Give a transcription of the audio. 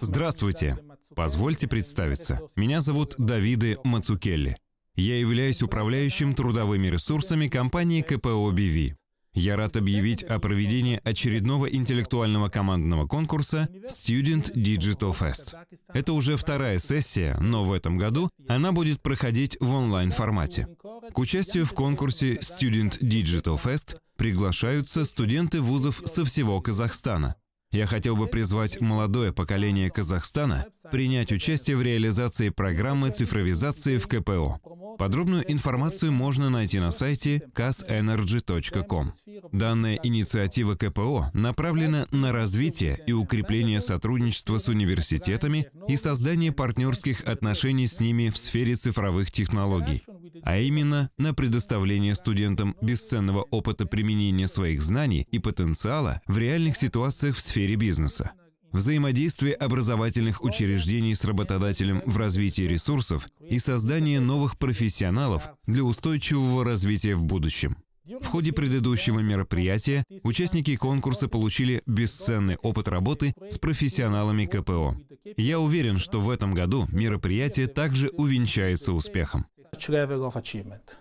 Здравствуйте. Позвольте представиться. Меня зовут Давиды Мацукелли. Я являюсь управляющим трудовыми ресурсами компании КПО BV. Я рад объявить о проведении очередного интеллектуального командного конкурса Student Digital Fest. Это уже вторая сессия, но в этом году она будет проходить в онлайн-формате. К участию в конкурсе Student Digital Fest приглашаются студенты вузов со всего Казахстана – я хотел бы призвать молодое поколение Казахстана принять участие в реализации программы цифровизации в КПО. Подробную информацию можно найти на сайте casenergy.com. Данная инициатива КПО направлена на развитие и укрепление сотрудничества с университетами и создание партнерских отношений с ними в сфере цифровых технологий а именно на предоставление студентам бесценного опыта применения своих знаний и потенциала в реальных ситуациях в сфере бизнеса. Взаимодействие образовательных учреждений с работодателем в развитии ресурсов и создание новых профессионалов для устойчивого развития в будущем. В ходе предыдущего мероприятия участники конкурса получили бесценный опыт работы с профессионалами КПО. Я уверен, что в этом году мероприятие также увенчается успехом. level of achievement.